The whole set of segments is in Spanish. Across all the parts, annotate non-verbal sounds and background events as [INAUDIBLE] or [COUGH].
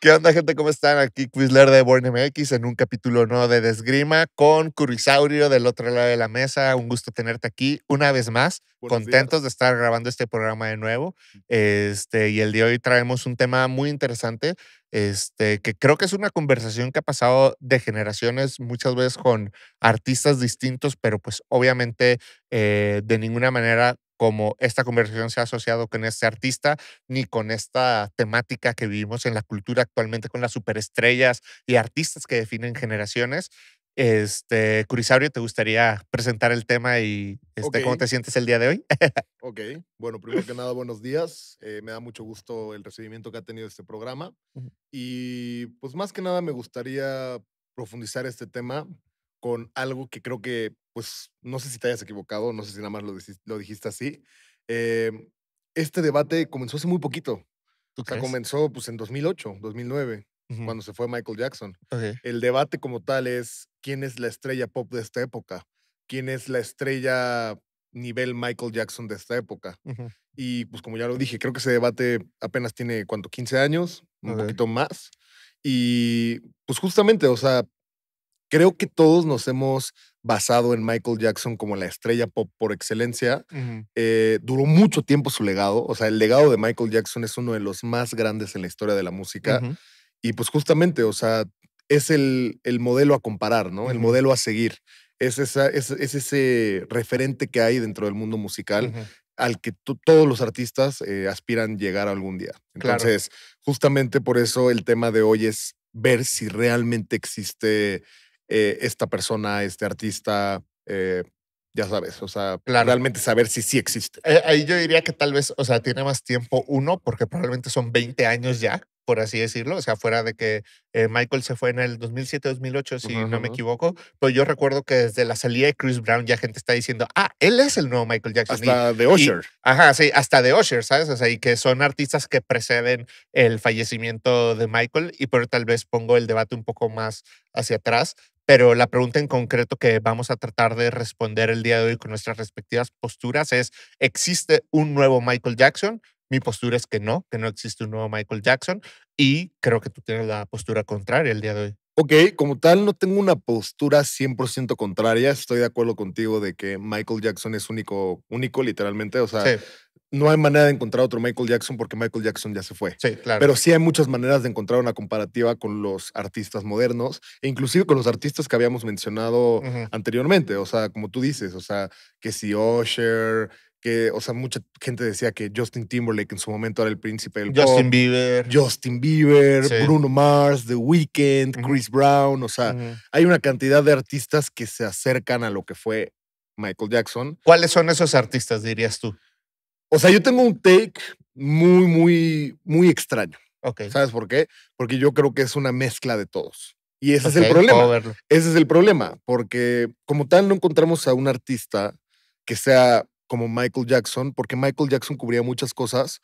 ¿Qué onda, gente? ¿Cómo están? Aquí Quizler de Born MX en un capítulo nuevo de Desgrima con Curisaurio del otro lado de la mesa. Un gusto tenerte aquí una vez más. Contentos de estar grabando este programa de nuevo. Este, y el día de hoy traemos un tema muy interesante, este, que creo que es una conversación que ha pasado de generaciones, muchas veces con artistas distintos, pero pues obviamente eh, de ninguna manera como esta conversación se ha asociado con este artista, ni con esta temática que vivimos en la cultura actualmente con las superestrellas y artistas que definen generaciones. Este, ¿te gustaría presentar el tema y este, cómo te sientes el día de hoy? [LAUGHS] ok, bueno, primero que nada, buenos días. Eh, me da mucho gusto el recibimiento que ha tenido este programa. Y pues más que nada me gustaría profundizar este tema con algo que creo que pues no sé si te hayas equivocado, no sé si nada más lo, dijiste así. Em, este debate comenzó hace muy poquito. o comenzó pues en 2008, 2009, cuando se fue Michael Jackson. El debate como tal es quién es la estrella pop de esta época, quién es la estrella nivel Michael Jackson de esta época. Y pues como ya lo dije, creo que ese debate apenas tiene, ¿cuánto? 15 años, un poquito más. Y pues justamente, o sea, Creo que todos nos hemos basado en Michael Jackson como la estrella pop por excelencia. Eh, duró mucho tiempo su legado. O sea, el legado de Michael Jackson es uno de los más grandes en la historia de la música. Y pues justamente, o sea, es el, el modelo a comparar, ¿no? El modelo a seguir. Es, es, ese referente que hay dentro del mundo musical al que todos los artistas eh, aspiran llegar algún día. Entonces, justamente por eso el tema de hoy es ver si realmente existe eh, esta persona, este artista, eh, ya sabes, o sea, realmente saber si sí existe. Eh, ahí yo diría que tal vez, o sea, tiene más tiempo uno, porque probablemente son 20 años ya, por así decirlo, o sea, fuera de que Michael se fue en el 2007-2008, si no me equivoco, pero yo recuerdo que desde la salida de Chris Brown ya gente está diciendo, ah, él es el nuevo Michael Jackson. Hasta The Usher. ajá, sí, hasta The Usher, ¿sabes? O sea, y que son artistas que preceden el fallecimiento de Michael, y por tal vez pongo el debate un poco más hacia atrás, pero la pregunta en concreto que vamos a tratar de responder el día de hoy con nuestras respectivas posturas es, ¿existe un nuevo Michael Jackson? Mi postura es que no, que no existe un nuevo Michael Jackson y creo que tú tienes la postura contraria el día de hoy. Ok, como tal, no tengo una postura 100% contraria. Estoy de acuerdo contigo de que Michael Jackson es único, único literalmente. O sea, no hay manera de encontrar otro Michael Jackson porque Michael Jackson ya se fue. Sí, claro. Pero sí hay muchas maneras de encontrar una comparativa con los artistas modernos e inclusive con los artistas que habíamos mencionado anteriormente. O sea, como tú dices, o sea, que si Usher, que, o sea, mucha gente decía que Justin Timberlake en su momento era el príncipe del Justin Bieber. Justin Bieber, Bruno Mars, The Weeknd, Chris Brown. O sea, hay una cantidad de artistas que se acercan a lo que fue Michael Jackson. ¿Cuáles son esos artistas, dirías tú? O sea, yo tengo un take muy, muy, muy extraño. Okay. ¿Sabes por qué? Porque yo creo que es una mezcla de todos. Y ese es el problema. Ese es el problema, porque como tal no encontramos a un artista que sea como Michael Jackson, porque Michael Jackson cubría muchas cosas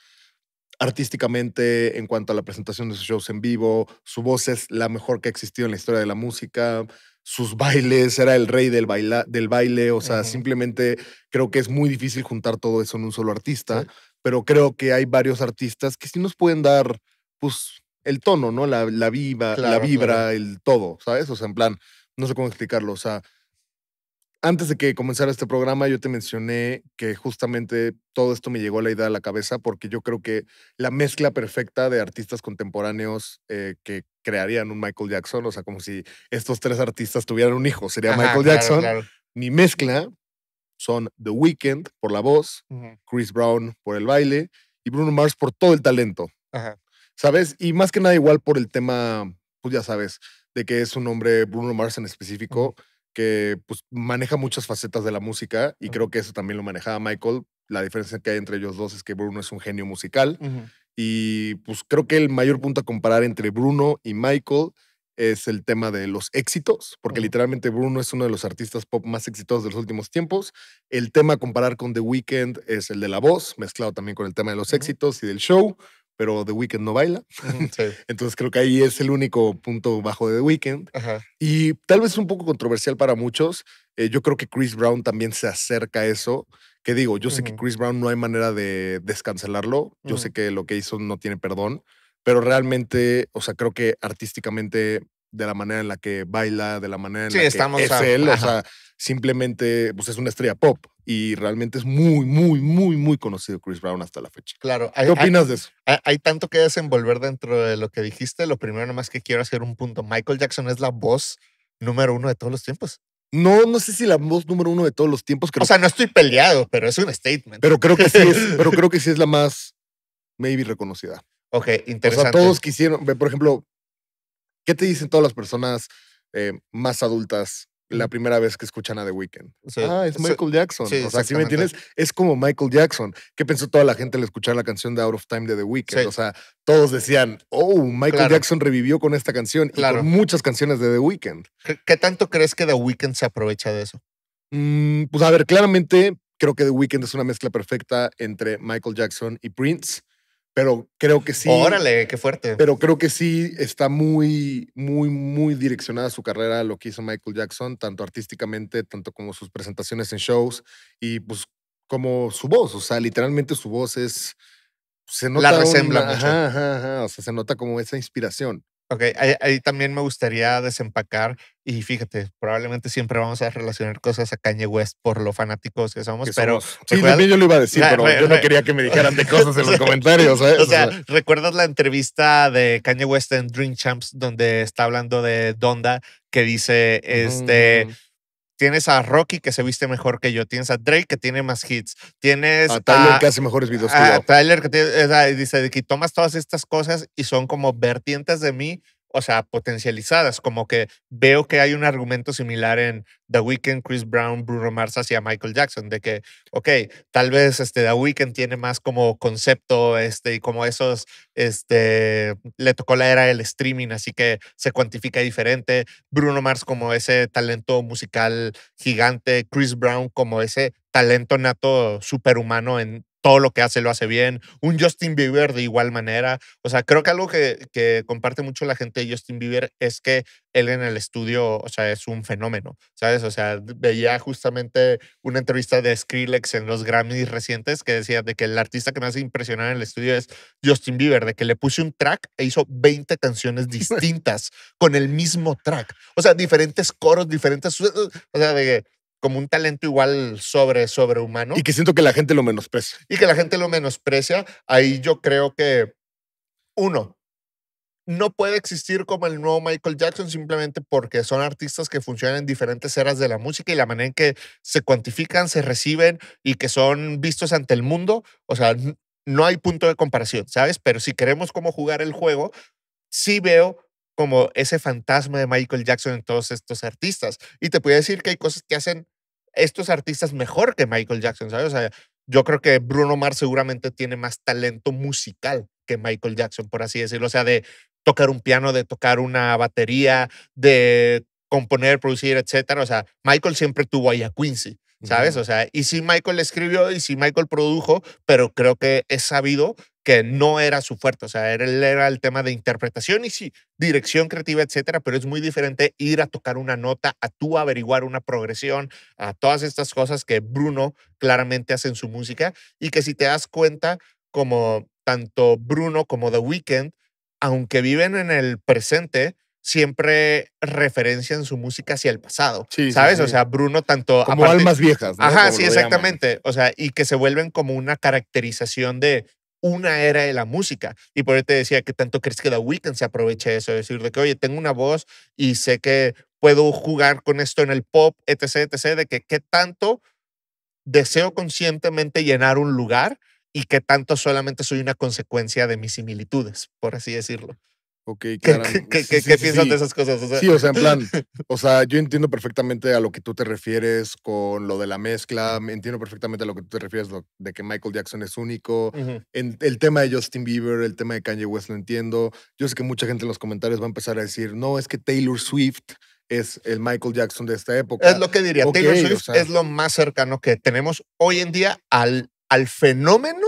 artísticamente en cuanto a la presentación de sus shows en vivo, su voz es la mejor que ha existido en la historia de la música, sus bailes, era el rey del, baila, del baile, o sea, simplemente creo que es muy difícil juntar todo eso en un solo artista, pero creo que hay varios artistas que sí nos pueden dar, pues, el tono, ¿no? La, viva, la vibra, el todo, ¿sabes? O sea, en plan, no sé cómo explicarlo, o sea, antes de que comenzara este programa, yo te mencioné que justamente todo esto me llegó a la idea a la cabeza porque yo creo que la mezcla perfecta de artistas contemporáneos eh, que crearían un Michael Jackson, o sea, como si estos tres artistas tuvieran un hijo, sería Michael Jackson. Mi mezcla son The Weeknd por la voz, Chris Brown por el baile y Bruno Mars por todo el talento. ¿Sabes? Y más que nada igual por el tema, pues ya sabes, de que es un hombre, Bruno Mars en específico que pues, maneja muchas facetas de la música y creo que eso también lo manejaba Michael. La diferencia que hay entre ellos dos es que Bruno es un genio musical y pues creo que el mayor punto a comparar entre Bruno y Michael es el tema de los éxitos, porque literalmente Bruno es uno de los artistas pop más exitosos de los últimos tiempos. El tema a comparar con The Weeknd es el de la voz, mezclado también con el tema de los éxitos y del show pero The Weeknd no baila. [LAUGHS] Entonces creo que ahí es el único punto bajo de The Weeknd. Y tal vez es un poco controversial para muchos. Eh, yo creo que Chris Brown también se acerca a eso. Que digo, yo sé que Chris Brown no hay manera de descancelarlo. Yo sé que lo que hizo no tiene perdón. Pero realmente, o sea, creo que artísticamente, de la manera en la que baila, de la manera en la que es él, o sea simplemente pues es una estrella pop y realmente es muy, muy, muy, muy conocido Chris Brown hasta la fecha. Claro. ¿Qué opinas de eso? Hay, tanto que desenvolver dentro de lo que dijiste. Lo primero nomás que quiero hacer un punto. Michael Jackson es la voz número uno de todos los tiempos. No, no sé si la voz número uno de todos los tiempos. o sea, no estoy peleado, pero es un statement. Pero creo que sí es, [LAUGHS] pero creo que sí es la más maybe reconocida. Ok, interesante. O sea, todos quisieron, por ejemplo, ¿qué te dicen todas las personas eh, más adultas la primera vez que escuchan a The Weeknd. Ah, es Michael Jackson. o sea, si me entiendes, es como Michael Jackson. ¿Qué pensó toda la gente al escuchar la canción de Out of Time de The Weeknd? O sea, todos decían, oh, Michael Jackson revivió con esta canción y con muchas canciones de The Weeknd. ¿Qué, tanto crees que The Weeknd se aprovecha de eso? Mm, pues a ver, claramente creo que The Weeknd es una mezcla perfecta entre Michael Jackson y Prince pero creo que sí. Órale, qué fuerte. Pero creo que sí está muy, muy, muy direccionada su carrera lo que hizo Michael Jackson, tanto artísticamente, tanto como sus presentaciones en shows y pues como su voz. O sea, literalmente su voz es. Se la resembla. o sea, se nota como esa inspiración. Ok, ahí, también me gustaría desempacar y fíjate, probablemente siempre vamos a relacionar cosas a Kanye West por lo fanáticos que somos, pero... Sí, yo lo iba a decir, pero yo no quería que me dijeran de cosas en los [LAUGHS] comentarios. ¿eh? O sea, ¿recuerdas la entrevista de Kanye West en Dream Champs donde está hablando de Donda que dice, este... Mm. Tienes a Rocky que se viste mejor que yo. Tienes a Drake que tiene más hits. Tienes a Tyler que hace mejores videos. que yo. a Tyler que tiene, dice que tomas todas estas cosas y son como vertientes de mí o sea, potencializadas, como que veo que hay un argumento similar en The Weeknd, Chris Brown, Bruno Mars hacia Michael Jackson, de que, ok, tal vez este, The Weeknd tiene más como concepto este, y como esos, este, le tocó la era del streaming, así que se cuantifica diferente, Bruno Mars como ese talento musical gigante, Chris Brown como ese talento nato superhumano en todo lo que hace lo hace bien. Un Justin Bieber de igual manera. O sea, creo que algo que, comparte mucho la gente de Justin Bieber es que él en el estudio, o sea, es un fenómeno, ¿sabes? O sea, veía justamente una entrevista de Skrillex en los Grammys recientes que decía de que el artista que más hace en el estudio es Justin Bieber, de que le puse un track e hizo 20 canciones [LAUGHS] distintas con el mismo track. O sea, diferentes coros, diferentes... O sea, de que como un talento igual sobre sobrehumano. Y que siento que la gente lo menosprecia. Y que la gente lo menosprecia. Ahí yo creo que, uno, no puede existir como el nuevo Michael Jackson simplemente porque son artistas que funcionan en diferentes eras de la música y la manera en que se cuantifican, se reciben y que son vistos ante el mundo. O sea, no hay punto de comparación, ¿sabes? Pero si queremos cómo jugar el juego, sí veo como ese fantasma de Michael Jackson en todos estos artistas. Y te puedo decir que hay cosas que hacen estos artistas mejor que Michael Jackson, ¿sabes? O sea, yo creo que Bruno Mars seguramente tiene más talento musical que Michael Jackson, por así decirlo. O sea, de tocar un piano, de tocar una batería, de componer, producir, etcétera. O sea, Michael siempre tuvo ahí a Quincy, ¿sabes? O sea, y si Michael escribió y si Michael produjo, pero creo que es sabido que no era su fuerte, o sea, era, era el tema de interpretación y sí, dirección creativa, etcétera, pero es muy diferente ir a tocar una nota, a tú averiguar una progresión, a todas estas cosas que Bruno claramente hace en su música y que si te das cuenta, como tanto Bruno como The Weeknd, aunque viven en el presente, siempre referencian su música hacia el pasado, sí, ¿sabes? O sea, Bruno tanto... Como almas viejas. Ajá, sí, exactamente. O sea, y que se vuelven como una caracterización de una era de la música. Y por eso te decía que tanto crees que la Weeknd se aproveche de eso, decir de que, oye, tengo una voz y sé que puedo jugar con esto en el pop, etc., etc., de que qué tanto deseo conscientemente llenar un lugar y qué tanto solamente soy una consecuencia de mis similitudes, por así decirlo. Ok, claro. ¿Qué, qué, piensas de esas cosas? O sea. Sí, o sea, en plan, [LAUGHS] o sea, yo entiendo perfectamente a lo que tú te refieres con lo de la mezcla, entiendo perfectamente a lo que tú te refieres de que Michael Jackson es único, en, el tema de Justin Bieber, el tema de Kanye West lo entiendo. Yo sé que mucha gente en los comentarios va a empezar a decir, no, es que Taylor Swift es el Michael Jackson de esta época. Es lo que diría, Taylor Swift es lo más cercano que tenemos hoy en día al, al fenómeno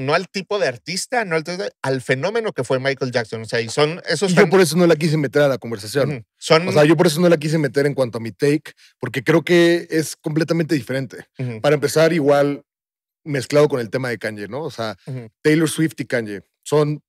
no al tipo de artista, no al, fenómeno que fue Michael Jackson. O sea, y son esos. yo por eso no la quise meter a la conversación. son... O sea, yo por eso no la quise meter en cuanto a mi take, porque creo que es completamente diferente. Para empezar, igual mezclado con el tema de Kanye, ¿no? O sea, Taylor Swift y Kanye son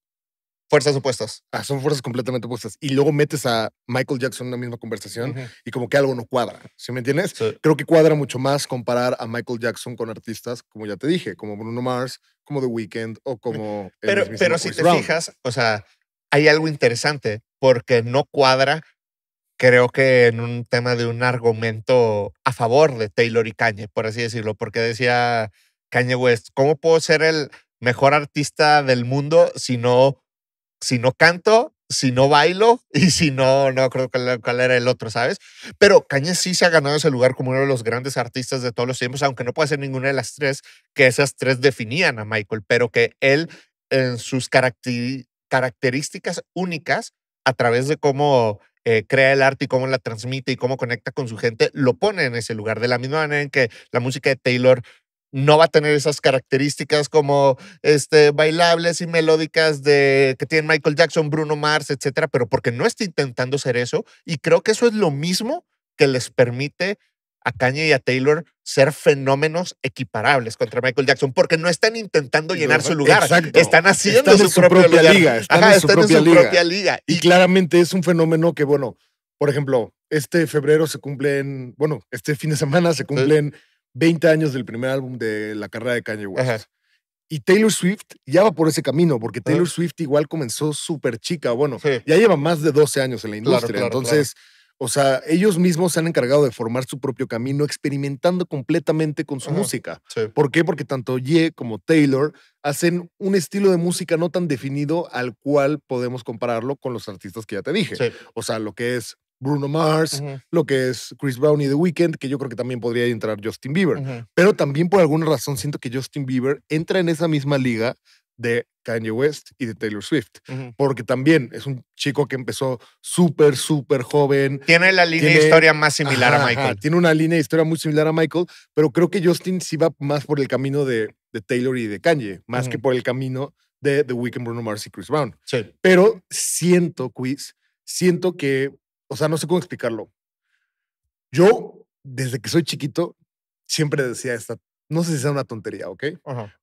fuerzas opuestas. Ah, son fuerzas completamente opuestas. Y luego metes a Michael Jackson en la misma conversación y como que algo no cuadra, ¿sí me entiendes? Creo que cuadra mucho más comparar a Michael Jackson con artistas, como ya te dije, como Bruno Mars, como The Weeknd o como... Pero, pero si te fijas, o sea, hay algo interesante porque no cuadra, creo que en un tema de un argumento a favor de Taylor y Kanye, por así decirlo, porque decía Kanye West, ¿cómo puedo ser el mejor artista del mundo si no si no canto, si no bailo [LAUGHS] y si no, no creo cuál, era el otro, ¿sabes? Pero Kanye sí se ha ganado ese lugar como uno de los grandes artistas de todos los tiempos, aunque no puede ser ninguna de las tres, que esas tres definían a Michael, pero que él en sus características únicas, a través de cómo eh, crea el arte y cómo la transmite y cómo conecta con su gente, lo pone en ese lugar. De la misma manera en que la música de Taylor no va a tener esas características como este, bailables y melódicas de, que tienen Michael Jackson, Bruno Mars, etcétera, pero porque no está intentando ser eso. Y creo que eso es lo mismo que les permite a Kanye y a Taylor ser fenómenos equiparables contra Michael Jackson, porque no están intentando llenar su lugar, están haciendo su, propia liga. Están, en, su propia liga. Y, claramente es un fenómeno que, bueno, por ejemplo, este febrero se cumplen, bueno, este fin de semana se cumplen. 20 años del primer álbum de la carrera de Kanye West. Y Taylor Swift ya va por ese camino, porque Taylor Swift igual comenzó súper chica, bueno, ya lleva más de 12 años en la industria, entonces... O sea, ellos mismos se han encargado de formar su propio camino experimentando completamente con su música. ¿Por qué? Porque tanto Ye como Taylor hacen un estilo de música no tan definido al cual podemos compararlo con los artistas que ya te dije. O sea, lo que es Bruno Mars, lo que es Chris Brown y The Weeknd, que yo creo que también podría entrar Justin Bieber. Pero también por alguna razón siento que Justin Bieber entra en esa misma liga de Kanye West y de Taylor Swift, porque también es un chico que empezó súper, súper joven. Tiene la línea de historia más similar a Michael. tiene una línea de historia muy similar a Michael, pero creo que Justin sí va más por el camino de, Taylor y de Kanye, más que por el camino de The Weeknd, Bruno Mars y Chris Brown. Pero siento, Quiz, siento que o sea, no sé cómo explicarlo. Yo, desde que soy chiquito, siempre decía esta, no sé si sea una tontería, ¿ok?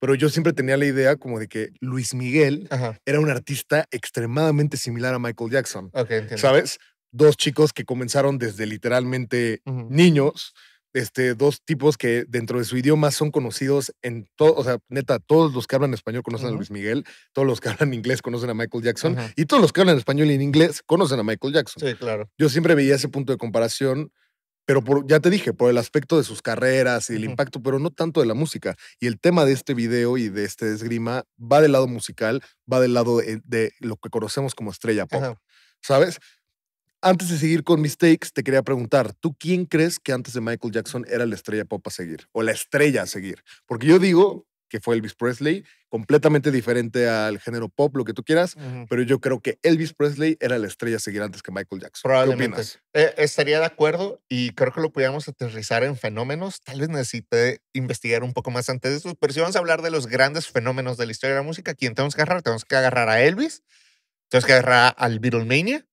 Pero yo siempre tenía la idea como de que Luis Miguel era un artista extremadamente similar a Michael Jackson. ¿Sabes? Dos chicos que comenzaron desde literalmente niños este, dos tipos que dentro de su idioma son conocidos en todo, o sea, neta, todos los que hablan español conocen a Luis Miguel, todos los que hablan inglés conocen a Michael Jackson y todos los que hablan español y en inglés conocen a Michael Jackson. Sí, claro. Yo siempre veía ese punto de comparación, pero por, ya te dije, por el aspecto de sus carreras y el impacto, pero no tanto de la música. Y el tema de este video y de este esgrima va del lado musical, va del lado de, de lo que conocemos como estrella pop. ¿Sabes? Antes de seguir con mistakes, te quería preguntar, ¿tú quién crees que antes de Michael Jackson era la estrella pop a seguir? O la estrella a seguir. Porque yo digo que fue Elvis Presley, completamente diferente al género pop, lo que tú quieras, pero yo creo que Elvis Presley era la estrella a seguir antes que Michael Jackson. Probablemente. opinas? Eh, estaría de acuerdo y creo que lo pudiéramos aterrizar en fenómenos. Tal vez necesite investigar un poco más antes de eso, pero si vamos a hablar de los grandes fenómenos de la historia de la música, ¿quién tenemos que agarrar? Tenemos que agarrar a Elvis, tenemos que agarrar al Beatlemania,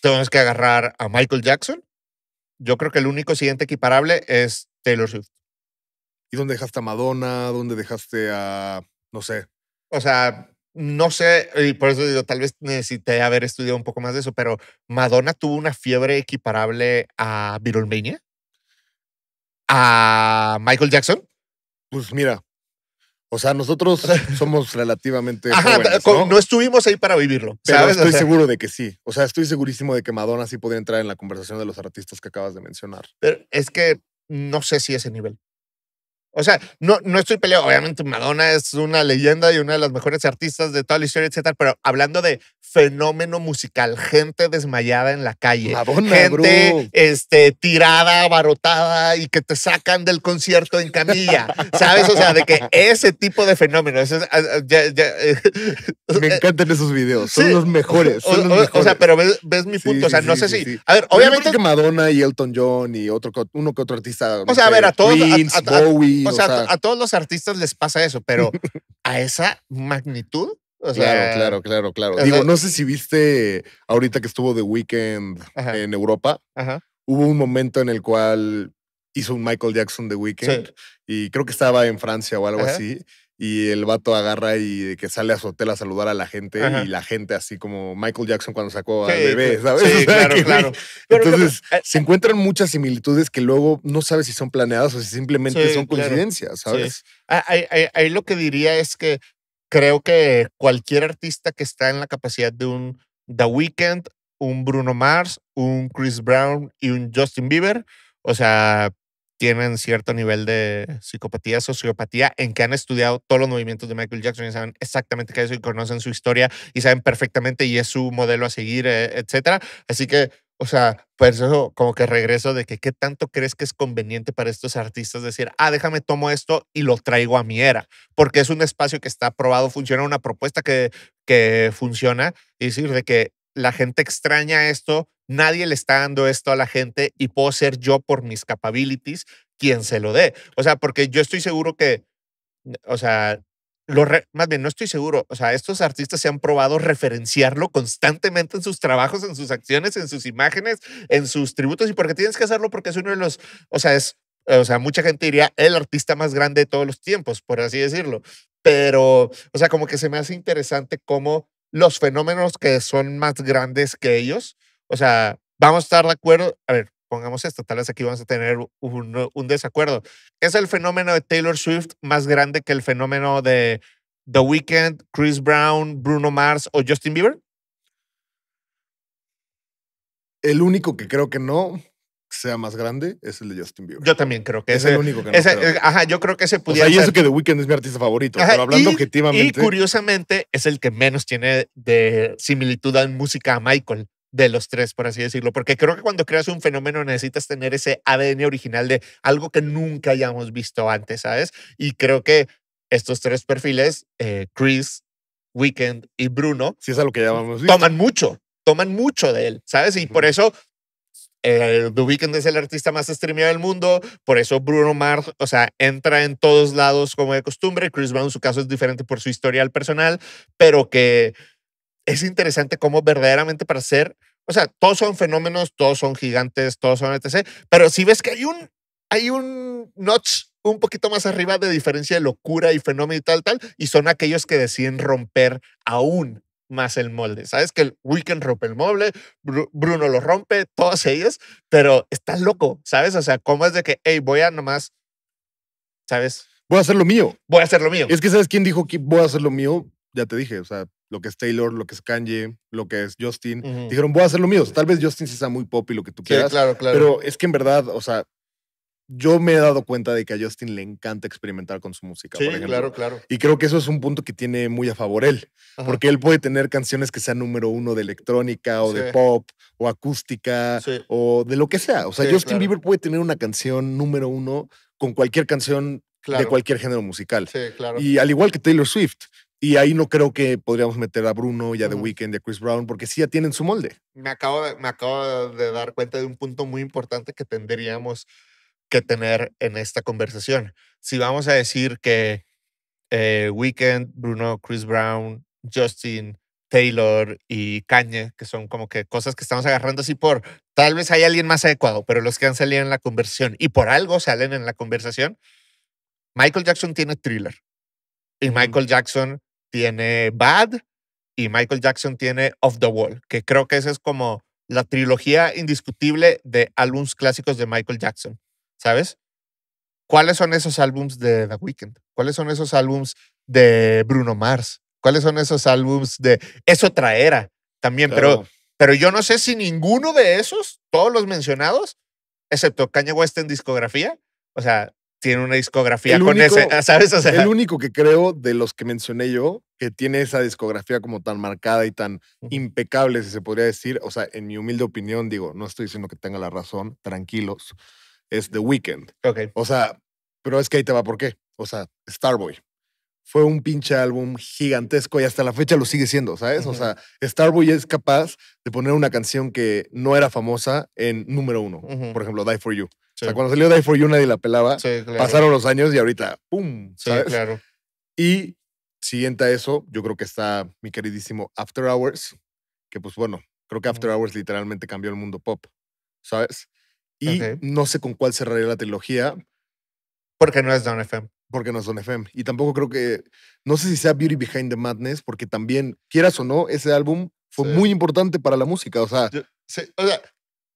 tenemos que agarrar a Michael Jackson. Yo creo que el único siguiente equiparable es Taylor Swift. ¿Y dónde dejaste a Madonna? ¿Dónde dejaste a, no sé? O sea, no sé, y por eso digo, tal vez necesité haber estudiado un poco más de eso, pero Madonna tuvo una fiebre equiparable a Beatlemania, a Michael Jackson. Pues mira, o sea, nosotros [LAUGHS] somos relativamente. ¿no? estuvimos ahí para vivirlo. Pero estoy seguro de que sí. O sea, estoy segurísimo de que Madonna sí podía entrar en la conversación de los artistas que acabas de mencionar. es que no sé si ese nivel. O sea, no, no estoy peleado. Obviamente, Madonna es una leyenda y una de las mejores artistas de toda la historia, etcétera. Pero hablando de fenómeno musical, gente desmayada en la calle, gente este, tirada, abarrotada y que te sacan del concierto en camilla, ¿sabes? O sea, de que ese tipo de fenómenos. ya, eh, Me eh, encantan esos videos, son los mejores. Son o, sea, pero ves, ves mi punto. o sea, no sé si. A ver, obviamente. que Madonna y Elton John y otro, uno que otro artista. O sea, a ver, a todos. O, sea, a todos los artistas les pasa eso, pero [LAUGHS] a esa magnitud. claro, claro, claro, claro. Digo, no sé si viste ahorita que estuvo The Weeknd en Europa. Hubo un momento en el cual hizo un Michael Jackson The Weeknd y creo que estaba en Francia o algo así y el vato agarra y que sale a su hotel a saludar a la gente y la gente así como Michael Jackson cuando sacó al bebé, ¿sabes? claro, claro. Entonces se encuentran muchas similitudes que luego no sabes si son planeadas o si simplemente son coincidencias, ¿sabes? Ahí, ahí, lo que diría es que creo que cualquier artista que está en la capacidad de un The Weeknd, un Bruno Mars, un Chris Brown y un Justin Bieber, o sea, tienen cierto nivel de psicopatía, sociopatía, en que han estudiado todos los movimientos de Michael Jackson y saben exactamente qué es y conocen su historia y saben perfectamente y es su modelo a seguir, eh, etcétera. Así que, o sea, pues eso como que regreso de que qué tanto crees que es conveniente para estos artistas decir, ah, déjame tomo esto y lo traigo a mi era, porque es un espacio que está probado, funciona una propuesta que, que funciona y decir de que la gente extraña esto nadie le está dando esto a la gente y puedo ser yo por mis capabilities quien se lo dé. O sea, porque yo estoy seguro que, o sea, lo más bien, no estoy seguro. O sea, estos artistas se han probado referenciarlo constantemente en sus trabajos, en sus acciones, en sus imágenes, en sus tributos. Y porque tienes que hacerlo porque es uno de los, o sea, es, eh, o sea, mucha gente diría el artista más grande de todos los tiempos, por así decirlo. Pero, o sea, como que se me hace interesante cómo los fenómenos que son más grandes que ellos o sea, vamos a estar de acuerdo. A ver, pongamos esto, tal vez aquí vamos a tener un, desacuerdo. Es el fenómeno de Taylor Swift más grande que el fenómeno de The Weeknd, Chris Brown, Bruno Mars o Justin Bieber. El único que creo que no sea más grande es el de Justin Bieber. Yo también creo que es el único que no. Eh, ajá, yo creo que ese pudiera. O sea, yo que The Weeknd es mi artista favorito, pero hablando objetivamente. Y curiosamente es el que menos tiene de similitud en música a Michael de los tres, por así decirlo, porque creo que cuando creas un fenómeno necesitas tener ese ADN original de algo que nunca hayamos visto antes, ¿sabes? Y creo que estos tres perfiles, eh, Chris, Weekend y Bruno, si es a lo que llamamos, toman mucho, toman mucho de él, ¿sabes? Y por eso eh, The Weeknd es el artista más streamado del mundo, por eso Bruno Mars, o sea, entra en todos lados como de costumbre. Chris Brown, en su caso, es diferente por su historial personal, pero que es interesante cómo verdaderamente para ser, o sea, todos son fenómenos, todos son gigantes, todos son etc. Pero si ves que hay un, hay un notch un poquito más arriba de diferencia de locura y fenómeno y tal, tal, y son aquellos que deciden romper aún más el molde. Sabes que el Weekend rompe el molde, Bruno lo rompe, todos ellos, pero estás loco, ¿sabes? O sea, ¿cómo es de que, hey, voy a nomás, ¿sabes? Voy a hacer lo mío. Voy a hacer lo mío. Es que, ¿sabes quién dijo que voy a hacer lo mío? Ya te dije, o sea, lo que es Taylor, lo que es Kanye, lo que es Justin. Dijeron, voy a hacer lo mío. Tal vez Justin sea muy pop y lo que tú quieras. claro, claro. Pero es que en verdad, o sea, yo me he dado cuenta de que a Justin le encanta experimentar con su música. Sí, claro, claro. Y creo que eso es un punto que tiene muy a favor él, porque él puede tener canciones que sean número uno de electrónica o de pop o acústica o de lo que sea. O sea, Justin Bieber puede tener una canción número uno con cualquier canción de cualquier género musical. Sí, claro. Y al igual que Taylor Swift. Y ahí no creo que podríamos meter a Bruno y a The Weeknd y a Chris Brown porque sí ya tienen su molde. Me acabo, de, me acabo de dar cuenta de un punto muy importante que tendríamos que tener en esta conversación. Si vamos a decir que eh, Weekend, Bruno, Chris Brown, Justin, Taylor y Kanye, que son como que cosas que estamos agarrando así por tal vez hay alguien más adecuado, pero los que han salido en la conversación y por algo salen en la conversación. Michael Jackson tiene thriller y Michael Jackson tiene Bad y Michael Jackson tiene Off the Wall, que creo que esa es como la trilogía indiscutible de álbumes clásicos de Michael Jackson, ¿sabes? ¿Cuáles son esos álbumes de The Weeknd? ¿Cuáles son esos álbumes de Bruno Mars? ¿Cuáles son esos álbumes de eso traera también? Pero, pero yo no sé si ninguno de esos, todos los mencionados, excepto Kanye West en discografía, o sea, tiene una discografía con ese, ah, ¿sabes? el único que creo de los que mencioné yo que tiene esa discografía como tan marcada y tan impecable, si se podría decir, o sea, en mi humilde opinión, digo, no estoy diciendo que tenga la razón, tranquilos, es The Weeknd. O sea, pero es que ahí te va, ¿por qué? O sea, Starboy. Fue un pinche álbum gigantesco y hasta la fecha lo sigue siendo, ¿sabes? O sea, Starboy es capaz de poner una canción que no era famosa en número uno. Por ejemplo, Die for You. O sea, cuando salió Die for You nadie la pelaba. Pasaron los años y ahorita, ¡pum! ¿sabes? Sí, claro. Y siguiente a eso, yo creo que está mi queridísimo After Hours, que pues bueno, creo que mm. After Hours literalmente cambió el mundo pop, ¿sabes? Y no sé con cuál cerraría la trilogía. Porque no es Don FM. Porque no es Don FM. Y tampoco creo que, no sé si sea Beauty Behind the Madness, porque también, quieras o no, ese álbum fue muy importante para la música. O sea, o sea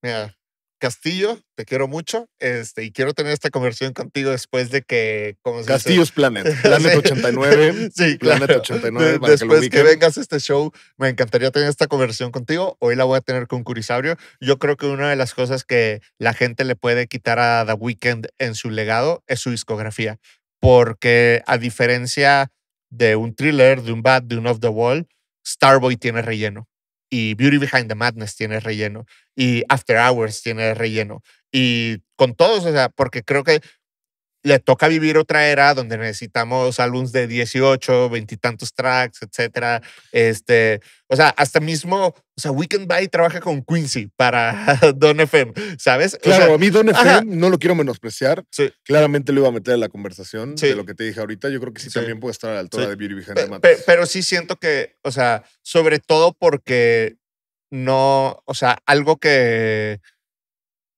mira, Castillo, te quiero mucho. Este, y quiero tener esta conversación contigo después de que. Castillo se Castillos Planet. [LAUGHS] Planet 89. sí, [LAUGHS] Planet 89. después que, vengas a este show, me encantaría tener esta conversación contigo. Hoy la voy a tener con Curisabrio. Yo creo que una de las cosas que la gente le puede quitar a The Weeknd en su legado es su discografía. Porque a diferencia de un thriller, de un bad, de un off the wall, Starboy tiene relleno y Beauty Behind the Madness tiene relleno y After Hours tiene relleno y con todos, o sea, porque creo que le toca vivir otra era donde necesitamos álbums de 18, 20 y tantos tracks, etcétera. Este, o sea, hasta mismo, o sea, Weekend By trabaja con Quincy para [LAUGHS] Don FM, ¿sabes? Claro, a mí Don FM no lo quiero menospreciar. Claramente lo iba a meter en la conversación de lo que te dije ahorita. Yo creo que sí, también puede estar a la altura de Beauty Behind pero sí siento que, o sea, sobre todo porque no, o sea, algo que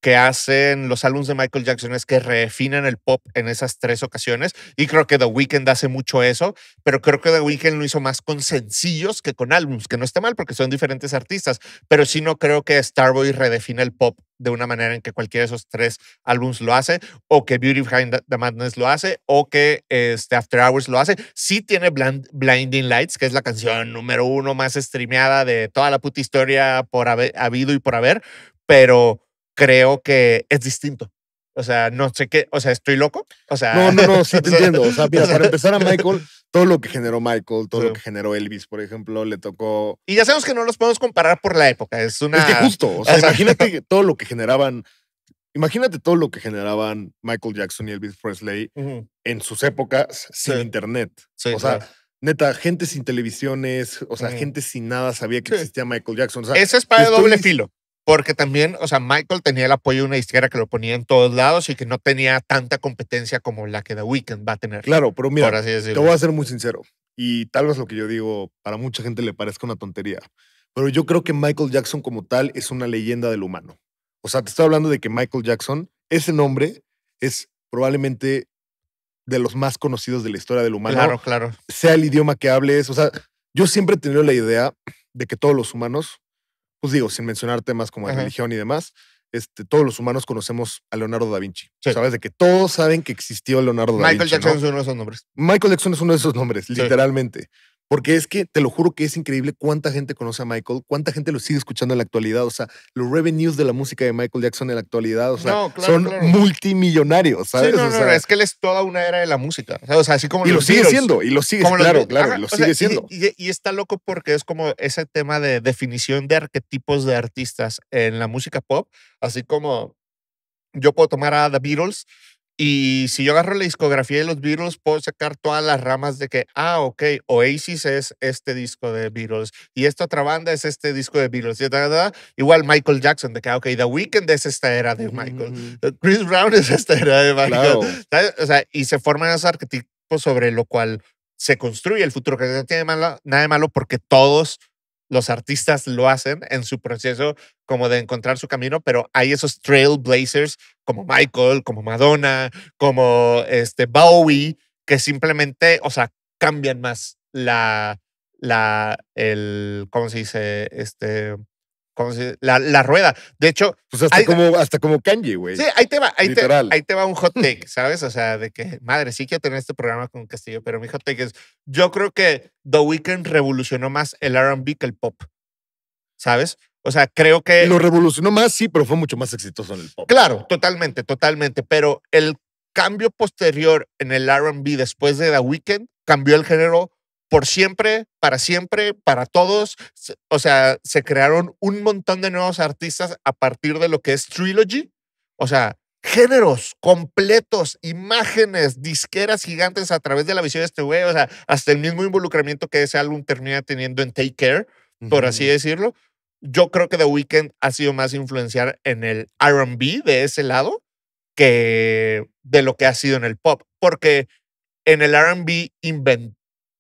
que hacen los álbumes de Michael Jackson es que refinan el pop en esas tres ocasiones. Y creo que The Weeknd hace mucho eso, pero creo que The Weeknd lo hizo más con sencillos que con álbumes, que no está mal porque son diferentes artistas, pero sí no creo que Starboy redefine el pop de una manera en que cualquiera de esos tres álbumes lo hace, o que Beauty Behind the Madness lo hace, o que este, After Hours lo hace. Sí tiene Blinding Lights, que es la canción número uno más streameada de toda la puta historia por haber, habido y por haber, pero creo que es distinto. O sea, no sé qué, o sea, estoy loco. O sea, no, no, no, [LAUGHS] sí te entiendo. O sea, para empezar a Michael, [LAUGHS] todo lo que generó Michael, todo lo que generó Elvis, por ejemplo, le tocó. Y ya sabemos que no los podemos comparar por la época. Es una. Es que justo. O sea, [LAUGHS] imagínate todo lo que generaban. Imagínate todo lo que generaban Michael Jackson y Elvis Presley en sus épocas sin internet. o sea, neta, gente sin televisiones, o sea, gente sin nada sabía que existía Michael Jackson. O sea, Ese es para doble filo. Porque también, o sea, Michael tenía el apoyo de una izquierda que lo ponía en todos lados y que no tenía tanta competencia como la que The Weeknd va a tener. Claro, pero mira, te voy a ser muy sincero. Y tal vez lo que yo digo para mucha gente le parezca una tontería. Pero yo creo que Michael Jackson como tal es una leyenda del humano. O sea, te estoy hablando de que Michael Jackson, ese nombre, es probablemente de los más conocidos de la historia del humano. Claro, claro. Sea el idioma que hables. O sea, yo siempre he tenido la idea de que todos los humanos pues digo, sin mencionar temas como la religión y demás, este, todos los humanos conocemos a Leonardo da Vinci. Sabes de que todos saben que existió Leonardo da Vinci. Michael Jackson es uno de esos nombres. Michael Jackson es uno de esos nombres, literalmente. Porque es que te lo juro que es increíble cuánta gente conoce a Michael, cuánta gente lo sigue escuchando en la actualidad. O sea, los revenues de la música de Michael Jackson en la actualidad, o sea, son multimillonarios, ¿sabes? es que él es toda una era de la música. O sea, así como. Y lo sigue siendo, y lo sigue, claro, claro, lo sigue siendo. Y, y, está loco porque es como ese tema de definición de arquetipos de artistas en la música pop, así como yo puedo tomar a The Beatles y si yo agarro la discografía de los Beatles, puedo sacar todas las ramas de que, ah, ok, Oasis es este disco de Beatles y esta otra banda es este disco de Beatles. Igual Michael Jackson, de que, ah, ok, The Weeknd es esta era de Michael, mm. Chris Brown es esta era de Michael. O sea, y se forman esos arquetipos sobre lo cual se construye el futuro, que no tiene nada de malo porque todos los artistas lo hacen en su proceso como de encontrar su camino, pero hay esos trailblazers como Michael, como Madonna, como este Bowie, que simplemente, o sea, cambian más la, la, el, ¿cómo se dice? Este, la, la, rueda. De hecho. Pues hasta, como, hasta como Kanji, güey. Sí, ahí te va. Ahí te, ahí te, va un hot [LAUGHS] take, ¿sabes? O sea, de que, madre, sí quiero tener este programa con Castillo, pero mi hot take es: yo creo que The Weeknd revolucionó más el RB que el pop. ¿Sabes? O sea, creo que. Lo revolucionó más, sí, pero fue mucho más exitoso en el pop. Claro, totalmente, totalmente. Pero el cambio posterior en el RB después de The Weeknd cambió el género por siempre, para siempre, para todos. O sea, se crearon un montón de nuevos artistas a partir de lo que es Trilogy. O sea, géneros completos, imágenes, disqueras gigantes a través de la visión de este güey. O sea, hasta el mismo involucramiento que ese álbum termina teniendo en Take Care, por así decirlo. Yo creo que The Weeknd ha sido más influenciar en el RB de ese lado que de lo que ha sido en el pop, porque en el RB inventó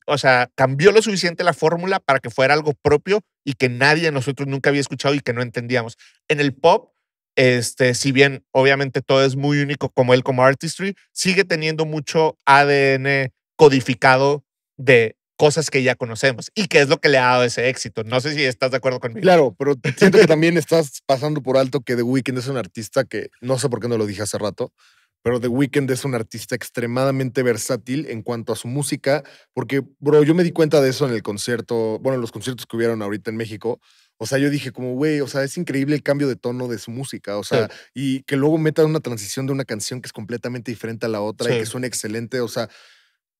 o sea, cambió lo suficiente la fórmula para que fuera algo propio y que nadie nosotros nunca había escuchado y que no entendíamos. En el pop, este, si bien obviamente todo es muy único como él como artistry, sigue teniendo mucho ADN codificado de cosas que ya conocemos y que es lo que le ha dado ese éxito. No sé si estás de acuerdo conmigo. Claro, pero siento que [LAUGHS] también estás pasando por alto que The Weeknd es un artista que no sé por qué no lo dije hace rato, pero The Weeknd es un artista extremadamente versátil en cuanto a su música, porque, bro, yo me di cuenta de eso en el concierto, bueno, en los conciertos que hubieron ahorita en México. O sea, yo dije como, güey, o sea, es increíble el cambio de tono de su música, o sea, y que luego meta una transición de una canción que es completamente diferente a la otra y que suena excelente, o sea,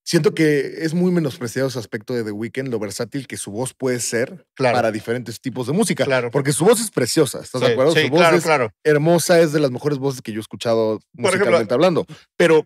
Siento que es muy menospreciado ese aspecto de The Weeknd, lo versátil que su voz puede ser para diferentes tipos de música. Claro. Porque su voz es preciosa, ¿estás de acuerdo? su voz claro, es hermosa, es de las mejores voces que yo he escuchado musicalmente hablando. Pero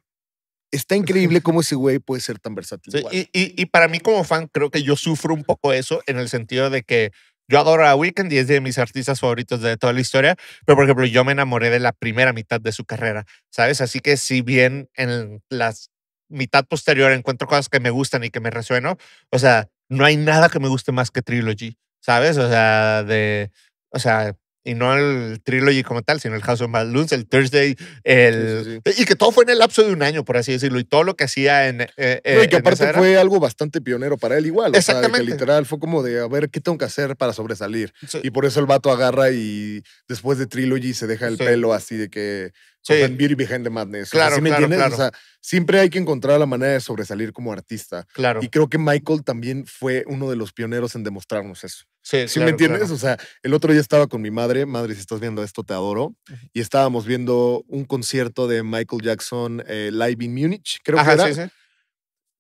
está [LAUGHS] increíble cómo ese güey puede ser tan versátil. y, para mí como fan, creo que yo sufro un poco eso en el sentido de que yo adoro a Weeknd y es de mis artistas favoritos de toda la historia, pero por ejemplo yo me enamoré de la primera mitad de su carrera, ¿sabes? Así que si bien en las mitad posterior encuentro cosas que me gustan y que me resueno, o sea, no hay nada que me guste más que Trilogy, ¿sabes? O sea, de, o sea, y no el Trilogy como tal, sino el House of Balloons, el Thursday, el... Y que todo fue en el lapso de un año, por así decirlo, y todo lo que hacía en... Eh, y eh, que aparte fue algo bastante pionero para él igual. Exactamente. O sea, que literal fue como de, a ver, ¿qué tengo que hacer para sobresalir? Y por eso el vato agarra y después de Trilogy se deja el pelo así de que sí. Beauty Behind the Madness. Claro, me entiendes? O sea, siempre hay que encontrar la manera de sobresalir como artista. Claro. Y creo que Michael también fue uno de los pioneros en demostrarnos eso. Sí, ¿Sí me entiendes? O sea, el otro día estaba con mi madre, madre, si estás viendo esto, te adoro. Y estábamos viendo un concierto de Michael Jackson eh, live in Munich creo que era. sí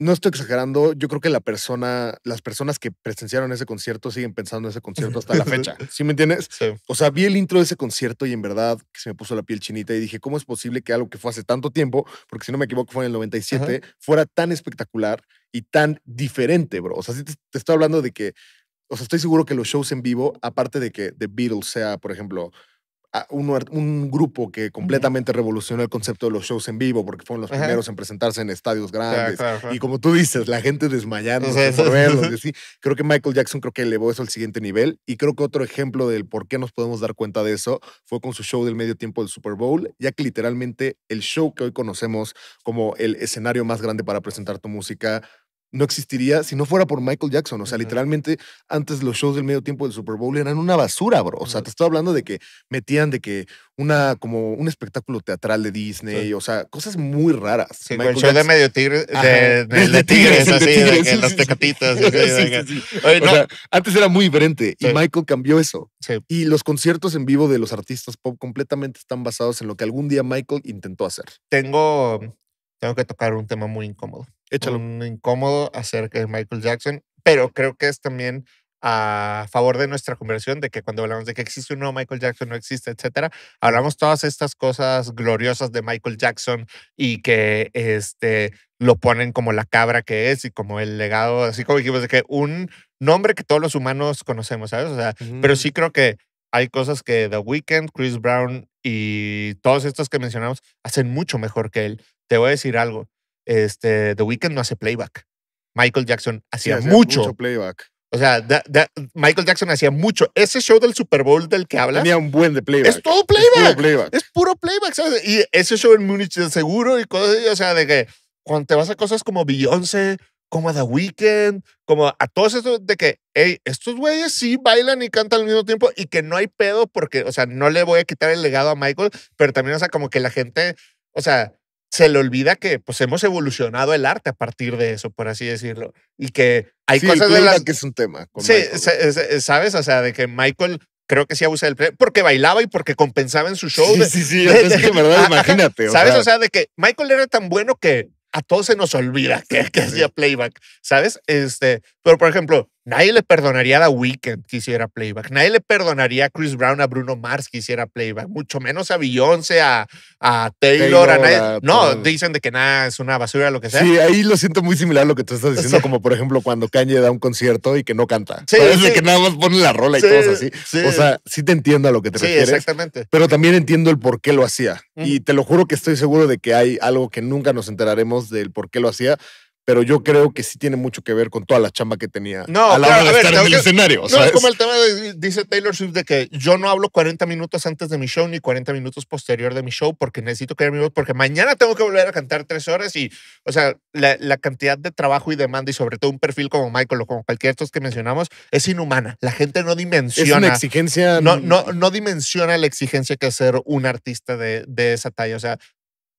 no estoy exagerando, yo creo que la persona, las personas que presenciaron ese concierto siguen pensando en ese concierto hasta la fecha. [LAUGHS] ¿Sí me entiendes? O sea, vi el intro de ese concierto y en verdad que se me puso la piel chinita y dije, ¿cómo es posible que algo que fue hace tanto tiempo, porque si no me equivoco fue en el 97, fuera tan espectacular y tan diferente, bro? O sea, te estoy hablando de que, o sea, estoy seguro que los shows en vivo, aparte de que The Beatles sea, por ejemplo, un, un, grupo que completamente revolucionó el concepto de los shows en vivo, porque fueron los primeros en presentarse en estadios grandes. Y como tú dices, la gente desmayándose por Creo que Michael Jackson creo que elevó eso al siguiente nivel. Y creo que otro ejemplo del por qué nos podemos dar cuenta de eso fue con su show del medio tiempo del Super Bowl, ya que literalmente el show que hoy conocemos como el escenario más grande para presentar tu música no existiría si no fuera por Michael Jackson. O sea, literalmente, antes los shows del medio tiempo del Super Bowl eran una basura, bro. O sea, te estoy hablando de que metían de que una, como un espectáculo teatral de Disney, o sea, cosas muy raras. el show de medio tigre, de, [LAUGHS] de, tigres, así, antes era muy diferente y Michael cambió eso. Y los conciertos en vivo de los artistas pop completamente están basados en lo que algún día Michael intentó hacer. Tengo, tengo que tocar un tema muy incómodo échalo. Mm. Un incómodo acerca de Michael Jackson, pero creo que es también a favor de nuestra conversión, de que cuando hablamos de que existe un nuevo Michael Jackson, no existe, etcétera, hablamos todas estas cosas gloriosas de Michael Jackson y que este, lo ponen como la cabra que es y como el legado, así como dijimos, de que un nombre que todos los humanos conocemos, ¿sabes? O sea, pero mm. sí creo que hay cosas que The Weeknd, Chris Brown y todos estos que mencionamos hacen mucho mejor que él. Te voy a decir algo este, The Weeknd no hace playback. Michael Jackson hacía, mucho. playback. O sea, Michael Jackson hacía mucho. Ese show del Super Bowl del que hablas. Tenía un buen de playback. Es todo playback. Es puro playback. ¿sabes? Y ese show en Múnich de seguro y cosas así. O sea, de que cuando te vas a cosas como Beyoncé, como The Weeknd, como a todos esos de que, hey, estos güeyes sí bailan y cantan al mismo tiempo y que no hay pedo porque, o sea, no le voy a quitar el legado a Michael, pero también, o sea, como que la gente, o sea, se le olvida que pues hemos evolucionado el arte a partir de eso, por así decirlo. Y que hay cosas de que es un tema. sí, sabes, o sea, de que Michael creo que sí abusa del porque bailaba y porque compensaba en su show. Sí, sí, sí, que verdad, imagínate. ¿Sabes? O sea, de que Michael era tan bueno que a todos se nos olvida que, hacía playback, ¿sabes? Este, pero por ejemplo, Nadie le perdonaría a The Weeknd que hiciera playback. Nadie le perdonaría a Chris Brown, a Bruno Mars que hiciera playback. Mucho menos a Beyoncé, a, a Taylor, a nadie. no, dicen de que nada es una basura, lo que sea. Sí, ahí lo siento muy similar a lo que tú estás [LAUGHS] diciendo, como por ejemplo cuando Kanye da un concierto y que no canta. Sí, de que nada más pone la rola y cosas así. O sea, sí te entiendo a lo que te refieres. Sí, exactamente. Pero también entiendo el por qué lo hacía. Y te lo juro que estoy seguro de que hay algo que nunca nos enteraremos del por qué lo hacía pero yo creo que sí tiene mucho que ver con toda la chamba que tenía a la de estar en el escenario. No, es como el tema de, dice Taylor Swift, de que yo no hablo 40 minutos antes de mi show ni 40 minutos posterior de mi show porque necesito crear mi voz, porque mañana tengo que volver a cantar tres horas y, o sea, la, cantidad de trabajo y demanda y sobre todo un perfil como Michael o como cualquier otro estos que mencionamos es inhumana. La gente no dimensiona. Es una exigencia. No, no, no dimensiona la exigencia que es ser un artista de, de esa talla. O sea,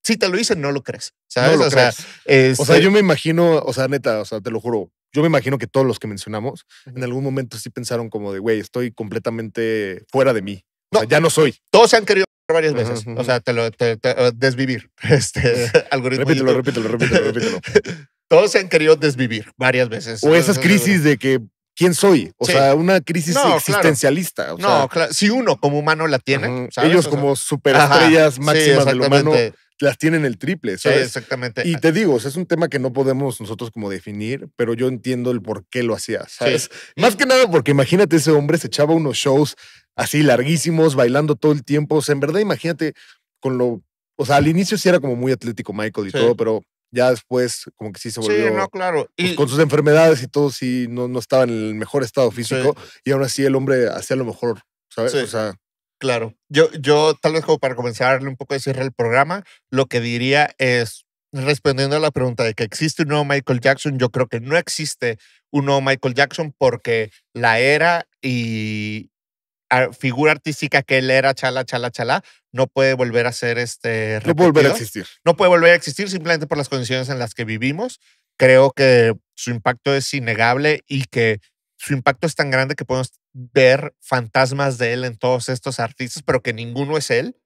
si te lo dicen, no lo crees. o, Sea, o sea, este yo me imagino, o sea, neta, o sea, te lo juro, yo me imagino que todos los que mencionamos en algún momento sí pensaron como de, güey, estoy completamente fuera de mí. ya no soy. Todos se han querido varias veces. O sea, te lo te, desvivir. [LAUGHS] Este [LAUGHS] algoritmo. Repítelo, repítelo, repítelo, repítelo. [LAUGHS] todos se han querido desvivir varias veces. O esas crisis de que quién soy. O sea, una crisis existencialista. no, claro. Si uno como humano la tiene. ellos como superestrellas máximas del humano las tienen el triple. ¿sabes? Sí, exactamente. Y te digo, es un tema que no podemos nosotros como definir, pero yo entiendo el por qué lo hacía, ¿sabes? Más que nada porque imagínate ese hombre se echaba unos shows así larguísimos, bailando todo el tiempo. O sea, en verdad imagínate con lo... O sea, al inicio sí era como muy atlético Michael y todo, pero ya después como que sí se volvió. Sí, no, claro. Pues con sus enfermedades y todo, sí, no, no estaba en el mejor estado físico. Y aún así el hombre hacía lo mejor, ¿sabes? O sea, Claro. Yo, yo tal vez como para comenzarle un poco de cierre al programa, lo que diría es, respondiendo a la pregunta de que existe un nuevo Michael Jackson, yo creo que no existe un nuevo Michael Jackson porque la era y figura artística que él era, chala, chala, chala, no puede volver a ser este... No puede volver a existir. No puede volver a existir simplemente por las condiciones en las que vivimos. Creo que su impacto es innegable y que su impacto es tan grande que podemos ver fantasmas de él en todos estos artistas, pero que ninguno es él.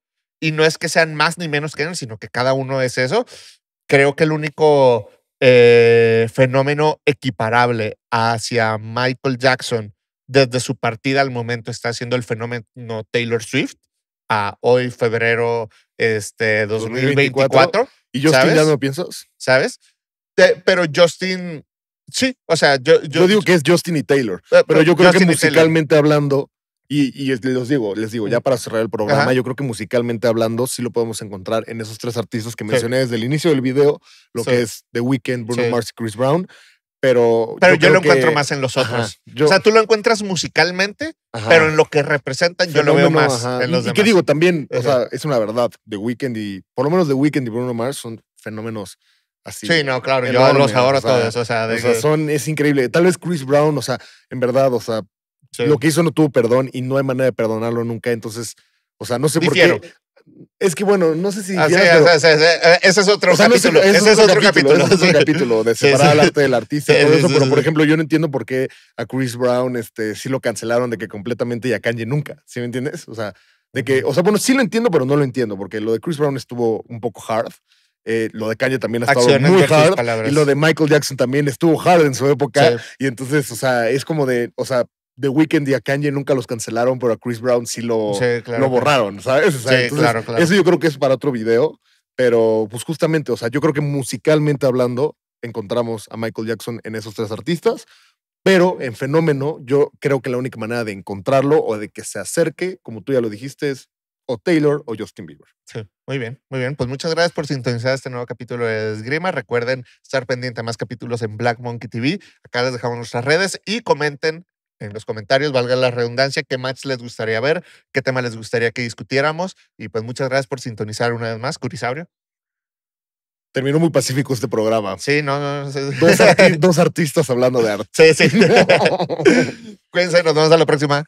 Y no es que sean más ni menos que él, sino que cada uno es eso. Creo que el único eh, fenómeno equiparable hacia Michael Jackson desde su partida al momento está siendo el fenómeno Taylor Swift a hoy febrero este 2024. y Justin ya no piensas, ¿sabes? pero Justin Sí, o sea, yo, digo que es Justin y Taylor, eh, pero, yo creo que musicalmente hablando, y, les digo, les digo, ya mm. para cerrar el programa, yo creo que musicalmente hablando, sí lo podemos encontrar en esos tres artistas que mencioné desde el inicio del video, lo que es The Weeknd, Bruno Mars y Chris Brown. Pero, pero yo, lo encuentro más en los otros. o sea, tú lo encuentras musicalmente, pero en lo que representan yo lo veo más en los demás. Y que digo, también, o sea, es una verdad, The Weeknd y, por lo menos The Weeknd y Bruno Mars son fenómenos sí, no, claro, yo los ahora todos. O sea, son, es increíble. Tal vez Chris Brown, o sea, en verdad, o sea, lo que hizo no tuvo perdón y no hay manera de perdonarlo nunca. Entonces, o sea, no sé por qué. Es que bueno, no sé si. Ah, sí, eh, ese es otro capítulo. ese es otro capítulo. Ese es capítulo de separar al arte del artista. eso, pero por ejemplo, yo no entiendo por qué a Chris Brown este, sí lo cancelaron de que completamente y a Kanye nunca. ¿Sí me entiendes? O sea, de que, o sea, bueno, sí lo entiendo, pero no lo entiendo, porque lo de Chris Brown estuvo un poco hard. Eh, lo de Kanye también ha estado muy hard. Y lo de Michael Jackson también estuvo hard en su época. Y entonces, o sea, es como de, o sea, The Weeknd y a Kanye nunca los cancelaron, pero a Chris Brown sí lo, lo borraron, ¿sabes? sí, Eso yo creo que es para otro video. Pero, pues justamente, o sea, yo creo que musicalmente hablando, encontramos a Michael Jackson en esos tres artistas. Pero en fenómeno, yo creo que la única manera de encontrarlo o de que se acerque, como tú ya lo dijiste, es o Taylor o Justin Bieber. Sí, muy bien, muy bien. Pues muchas gracias por sintonizar este nuevo capítulo de Esgrima. Recuerden estar pendiente a más capítulos en Black Monkey TV. Acá les dejamos nuestras redes y comenten en los comentarios, valga la redundancia, qué match les gustaría ver, qué tema les gustaría que discutiéramos. Y pues muchas gracias por sintonizar una vez más, Curisaurio. Terminó muy pacífico este programa. Sí, no, no. Dos, [LAUGHS] dos artistas hablando de arte. Sí, sí. [LAUGHS] [LAUGHS] Cuídense, nos vemos a la próxima.